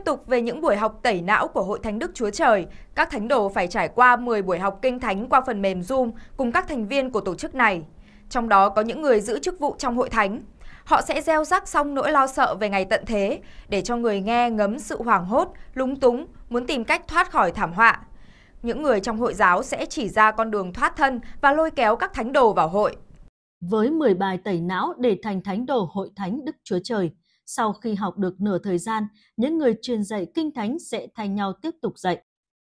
Tiếp tục về những buổi học tẩy não của Hội Thánh Đức Chúa Trời, các thánh đồ phải trải qua 10 buổi học kinh thánh qua phần mềm Zoom cùng các thành viên của tổ chức này. Trong đó có những người giữ chức vụ trong hội thánh. Họ sẽ gieo rắc xong nỗi lo sợ về ngày tận thế để cho người nghe ngấm sự hoảng hốt, lúng túng, muốn tìm cách thoát khỏi thảm họa. Những người trong hội giáo sẽ chỉ ra con đường thoát thân và lôi kéo các thánh đồ vào hội. Với 10 bài tẩy não để thành thánh đồ hội thánh Đức Chúa Trời, sau khi học được nửa thời gian, những người truyền dạy kinh thánh sẽ thay nhau tiếp tục dạy.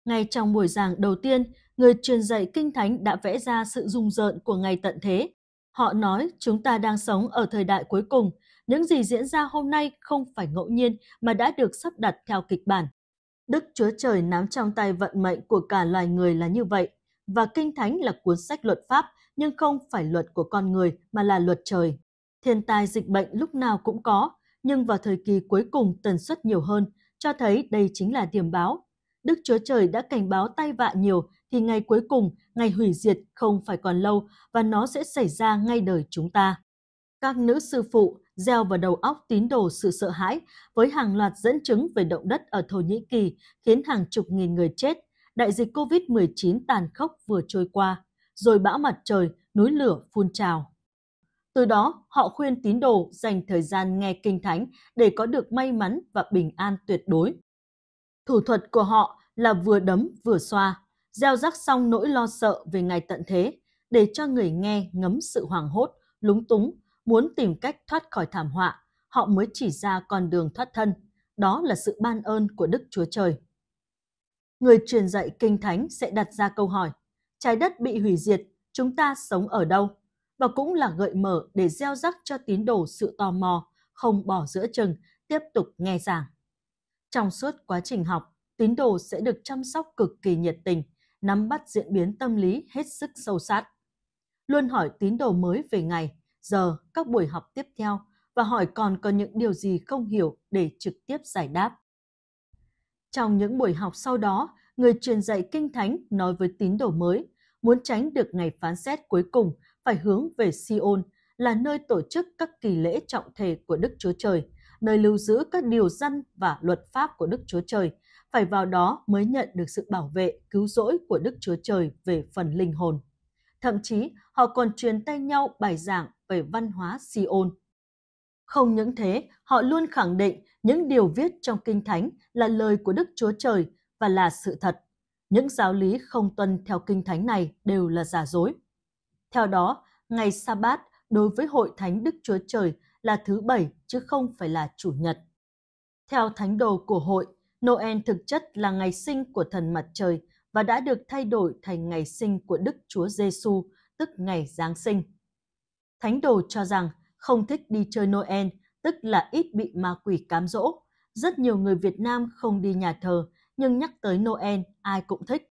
Ngay trong buổi giảng đầu tiên, người truyền dạy kinh thánh đã vẽ ra sự rung rợn của ngày tận thế. Họ nói chúng ta đang sống ở thời đại cuối cùng, những gì diễn ra hôm nay không phải ngẫu nhiên mà đã được sắp đặt theo kịch bản. Đức Chúa Trời nắm trong tay vận mệnh của cả loài người là như vậy, và Kinh Thánh là cuốn sách luật pháp nhưng không phải luật của con người mà là luật trời. Thiên tai dịch bệnh lúc nào cũng có, nhưng vào thời kỳ cuối cùng tần suất nhiều hơn, cho thấy đây chính là điểm báo. Đức Chúa Trời đã cảnh báo tai vạ nhiều thì ngày cuối cùng, ngày hủy diệt không phải còn lâu và nó sẽ xảy ra ngay đời chúng ta. Các nữ sư phụ gieo vào đầu óc tín đồ sự sợ hãi với hàng loạt dẫn chứng về động đất ở Thổ Nhĩ Kỳ khiến hàng chục nghìn người chết, đại dịch COVID-19 tàn khốc vừa trôi qua, rồi bão mặt trời, núi lửa phun trào. Từ đó, họ khuyên tín đồ dành thời gian nghe kinh thánh để có được may mắn và bình an tuyệt đối. Thủ thuật của họ là vừa đấm vừa xoa, gieo rắc xong nỗi lo sợ về ngày tận thế, để cho người nghe ngấm sự hoảng hốt, lúng túng, muốn tìm cách thoát khỏi thảm họa, họ mới chỉ ra con đường thoát thân. Đó là sự ban ơn của Đức Chúa Trời. Người truyền dạy Kinh Thánh sẽ đặt ra câu hỏi, trái đất bị hủy diệt, chúng ta sống ở đâu? và cũng là gợi mở để gieo rắc cho tín đồ sự tò mò, không bỏ giữa chừng, tiếp tục nghe giảng. Trong suốt quá trình học, tín đồ sẽ được chăm sóc cực kỳ nhiệt tình, nắm bắt diễn biến tâm lý hết sức sâu sát. Luôn hỏi tín đồ mới về ngày, giờ, các buổi học tiếp theo và hỏi còn có những điều gì không hiểu để trực tiếp giải đáp. Trong những buổi học sau đó, người truyền dạy kinh thánh nói với tín đồ mới – muốn tránh được ngày phán xét cuối cùng phải hướng về Sion là nơi tổ chức các kỳ lễ trọng thể của Đức Chúa Trời, nơi lưu giữ các điều dân và luật pháp của Đức Chúa Trời, phải vào đó mới nhận được sự bảo vệ, cứu rỗi của Đức Chúa Trời về phần linh hồn. Thậm chí, họ còn truyền tay nhau bài giảng về văn hóa Sion. Không những thế, họ luôn khẳng định những điều viết trong Kinh Thánh là lời của Đức Chúa Trời và là sự thật những giáo lý không tuân theo kinh thánh này đều là giả dối. Theo đó, ngày sa bát đối với hội thánh Đức Chúa Trời là thứ bảy chứ không phải là chủ nhật. Theo thánh đồ của hội, Noel thực chất là ngày sinh của thần mặt trời và đã được thay đổi thành ngày sinh của Đức Chúa Giêsu, tức ngày Giáng sinh. Thánh đồ cho rằng không thích đi chơi Noel, tức là ít bị ma quỷ cám dỗ. Rất nhiều người Việt Nam không đi nhà thờ, nhưng nhắc tới Noel ai cũng thích.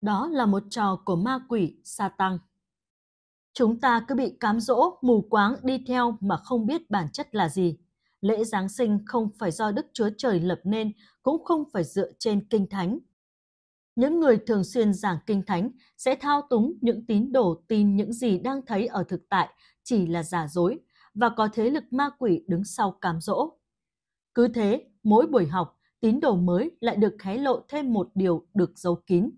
Đó là một trò của ma quỷ, sa tăng. Chúng ta cứ bị cám dỗ, mù quáng đi theo mà không biết bản chất là gì. Lễ Giáng sinh không phải do Đức Chúa Trời lập nên, cũng không phải dựa trên Kinh Thánh. Những người thường xuyên giảng Kinh Thánh sẽ thao túng những tín đồ tin những gì đang thấy ở thực tại chỉ là giả dối và có thế lực ma quỷ đứng sau cám dỗ. Cứ thế, mỗi buổi học tín đồ mới lại được hé lộ thêm một điều được giấu kín.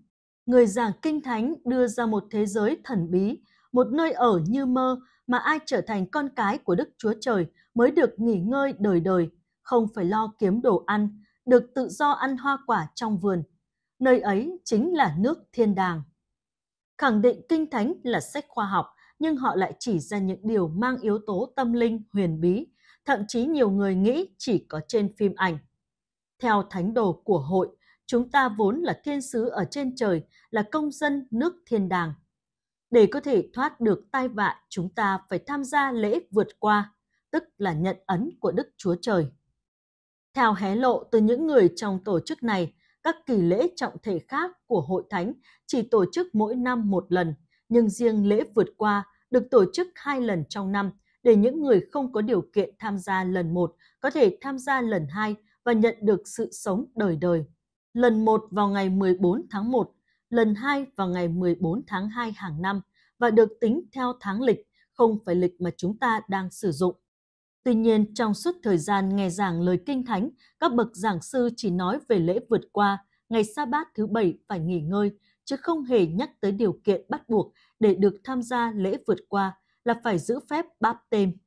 Người giảng kinh thánh đưa ra một thế giới thần bí, một nơi ở như mơ mà ai trở thành con cái của Đức Chúa Trời mới được nghỉ ngơi đời đời, không phải lo kiếm đồ ăn, được tự do ăn hoa quả trong vườn. Nơi ấy chính là nước thiên đàng. Khẳng định kinh thánh là sách khoa học, nhưng họ lại chỉ ra những điều mang yếu tố tâm linh huyền bí, thậm chí nhiều người nghĩ chỉ có trên phim ảnh. Theo thánh đồ của hội, chúng ta vốn là thiên sứ ở trên trời, là công dân nước thiên đàng. Để có thể thoát được tai vạ, chúng ta phải tham gia lễ vượt qua, tức là nhận ấn của Đức Chúa Trời. Theo hé lộ từ những người trong tổ chức này, các kỳ lễ trọng thể khác của hội thánh chỉ tổ chức mỗi năm một lần, nhưng riêng lễ vượt qua được tổ chức hai lần trong năm để những người không có điều kiện tham gia lần một có thể tham gia lần hai và nhận được sự sống đời đời. Lần một vào ngày 14 tháng 1, lần hai vào ngày 14 tháng 2 hàng năm và được tính theo tháng lịch, không phải lịch mà chúng ta đang sử dụng. Tuy nhiên, trong suốt thời gian nghe giảng lời kinh thánh, các bậc giảng sư chỉ nói về lễ vượt qua, ngày sa bát thứ bảy phải nghỉ ngơi, chứ không hề nhắc tới điều kiện bắt buộc để được tham gia lễ vượt qua là phải giữ phép báp tên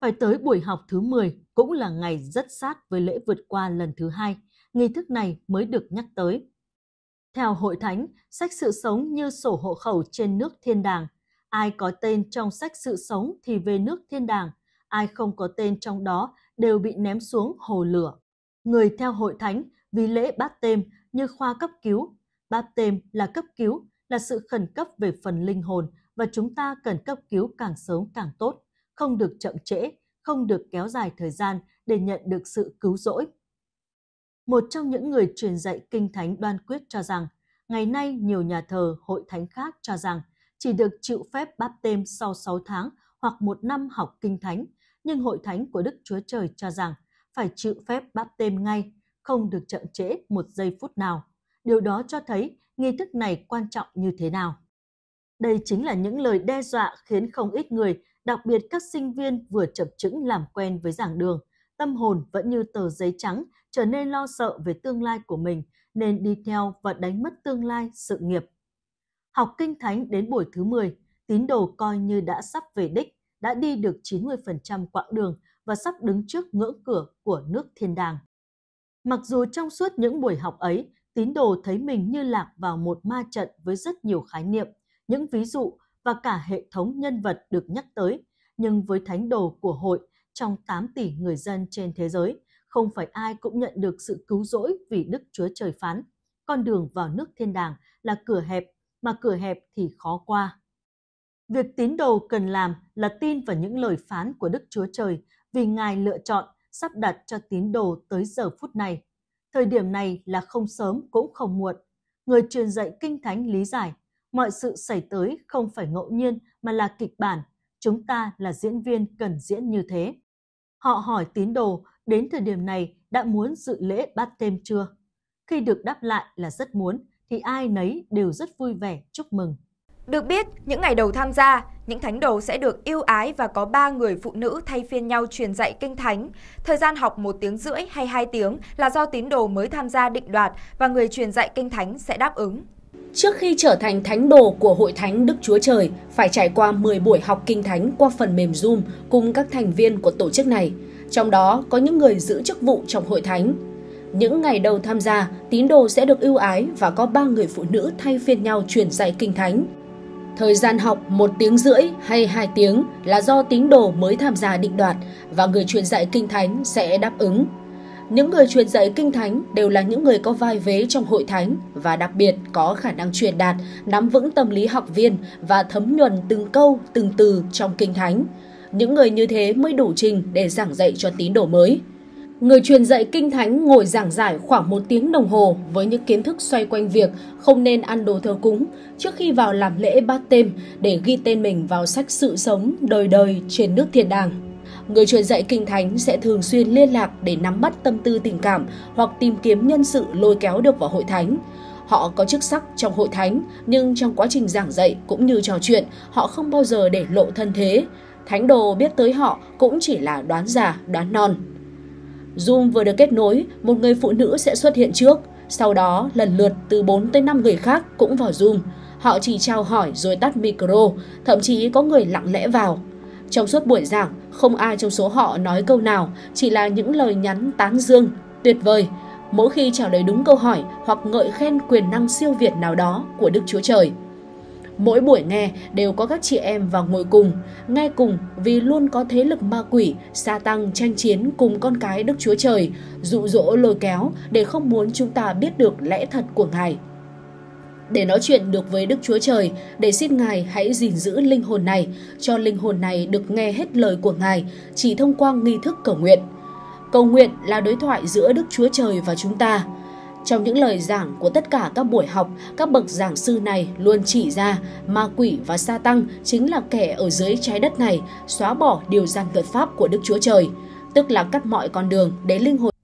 phải tới buổi học thứ 10 cũng là ngày rất sát với lễ vượt qua lần thứ hai, nghi thức này mới được nhắc tới. Theo hội thánh, sách sự sống như sổ hộ khẩu trên nước thiên đàng. Ai có tên trong sách sự sống thì về nước thiên đàng, ai không có tên trong đó đều bị ném xuống hồ lửa. Người theo hội thánh vì lễ bát têm như khoa cấp cứu. Bát têm là cấp cứu, là sự khẩn cấp về phần linh hồn và chúng ta cần cấp cứu càng sớm càng tốt không được chậm trễ, không được kéo dài thời gian để nhận được sự cứu rỗi. Một trong những người truyền dạy kinh thánh đoan quyết cho rằng, ngày nay nhiều nhà thờ, hội thánh khác cho rằng chỉ được chịu phép báp têm sau 6 tháng hoặc một năm học kinh thánh, nhưng hội thánh của Đức Chúa Trời cho rằng phải chịu phép báp têm ngay, không được chậm trễ một giây phút nào. Điều đó cho thấy nghi thức này quan trọng như thế nào. Đây chính là những lời đe dọa khiến không ít người đặc biệt các sinh viên vừa chập chững làm quen với giảng đường, tâm hồn vẫn như tờ giấy trắng, trở nên lo sợ về tương lai của mình, nên đi theo và đánh mất tương lai sự nghiệp. Học kinh thánh đến buổi thứ 10, tín đồ coi như đã sắp về đích, đã đi được 90% quãng đường và sắp đứng trước ngưỡng cửa của nước thiên đàng. Mặc dù trong suốt những buổi học ấy, tín đồ thấy mình như lạc vào một ma trận với rất nhiều khái niệm, những ví dụ và cả hệ thống nhân vật được nhắc tới, nhưng với thánh đồ của hội trong 8 tỷ người dân trên thế giới, không phải ai cũng nhận được sự cứu rỗi vì Đức Chúa Trời phán. Con đường vào nước thiên đàng là cửa hẹp, mà cửa hẹp thì khó qua. Việc tín đồ cần làm là tin vào những lời phán của Đức Chúa Trời vì Ngài lựa chọn sắp đặt cho tín đồ tới giờ phút này. Thời điểm này là không sớm cũng không muộn. Người truyền dạy kinh thánh lý giải mọi sự xảy tới không phải ngẫu nhiên mà là kịch bản. Chúng ta là diễn viên cần diễn như thế. Họ hỏi tín đồ đến thời điểm này đã muốn dự lễ bát thêm chưa? Khi được đáp lại là rất muốn thì ai nấy đều rất vui vẻ chúc mừng. Được biết, những ngày đầu tham gia, những thánh đồ sẽ được yêu ái và có ba người phụ nữ thay phiên nhau truyền dạy kinh thánh. Thời gian học một tiếng rưỡi hay hai tiếng là do tín đồ mới tham gia định đoạt và người truyền dạy kinh thánh sẽ đáp ứng. Trước khi trở thành thánh đồ của Hội Thánh Đức Chúa Trời, phải trải qua 10 buổi học kinh thánh qua phần mềm Zoom cùng các thành viên của tổ chức này. Trong đó có những người giữ chức vụ trong Hội Thánh. Những ngày đầu tham gia, tín đồ sẽ được ưu ái và có 3 người phụ nữ thay phiên nhau truyền dạy kinh thánh. Thời gian học 1 tiếng rưỡi hay 2 tiếng là do tín đồ mới tham gia định đoạt và người truyền dạy kinh thánh sẽ đáp ứng. Những người truyền dạy kinh thánh đều là những người có vai vế trong hội thánh và đặc biệt có khả năng truyền đạt, nắm vững tâm lý học viên và thấm nhuần từng câu, từng từ trong kinh thánh. Những người như thế mới đủ trình để giảng dạy cho tín đồ mới. Người truyền dạy kinh thánh ngồi giảng giải khoảng một tiếng đồng hồ với những kiến thức xoay quanh việc không nên ăn đồ thờ cúng trước khi vào làm lễ bát têm để ghi tên mình vào sách sự sống đời đời trên nước thiên đàng. Người truyền dạy kinh thánh sẽ thường xuyên liên lạc để nắm bắt tâm tư tình cảm hoặc tìm kiếm nhân sự lôi kéo được vào hội thánh. Họ có chức sắc trong hội thánh, nhưng trong quá trình giảng dạy cũng như trò chuyện, họ không bao giờ để lộ thân thế. Thánh đồ biết tới họ cũng chỉ là đoán già, đoán non. Zoom vừa được kết nối, một người phụ nữ sẽ xuất hiện trước, sau đó lần lượt từ 4 tới 5 người khác cũng vào Zoom. Họ chỉ trao hỏi rồi tắt micro, thậm chí có người lặng lẽ vào. Trong suốt buổi giảng, không ai trong số họ nói câu nào, chỉ là những lời nhắn tán dương, tuyệt vời. Mỗi khi trả lời đúng câu hỏi hoặc ngợi khen quyền năng siêu việt nào đó của Đức Chúa Trời. Mỗi buổi nghe đều có các chị em vào ngồi cùng, nghe cùng vì luôn có thế lực ma quỷ, sa tăng tranh chiến cùng con cái Đức Chúa Trời, dụ dỗ lôi kéo để không muốn chúng ta biết được lẽ thật của Ngài để nói chuyện được với Đức Chúa Trời, để xin Ngài hãy gìn giữ linh hồn này, cho linh hồn này được nghe hết lời của Ngài chỉ thông qua nghi thức cầu nguyện. Cầu nguyện là đối thoại giữa Đức Chúa Trời và chúng ta. Trong những lời giảng của tất cả các buổi học, các bậc giảng sư này luôn chỉ ra ma quỷ và sa tăng chính là kẻ ở dưới trái đất này xóa bỏ điều gian luật pháp của Đức Chúa Trời, tức là cắt mọi con đường để linh hồn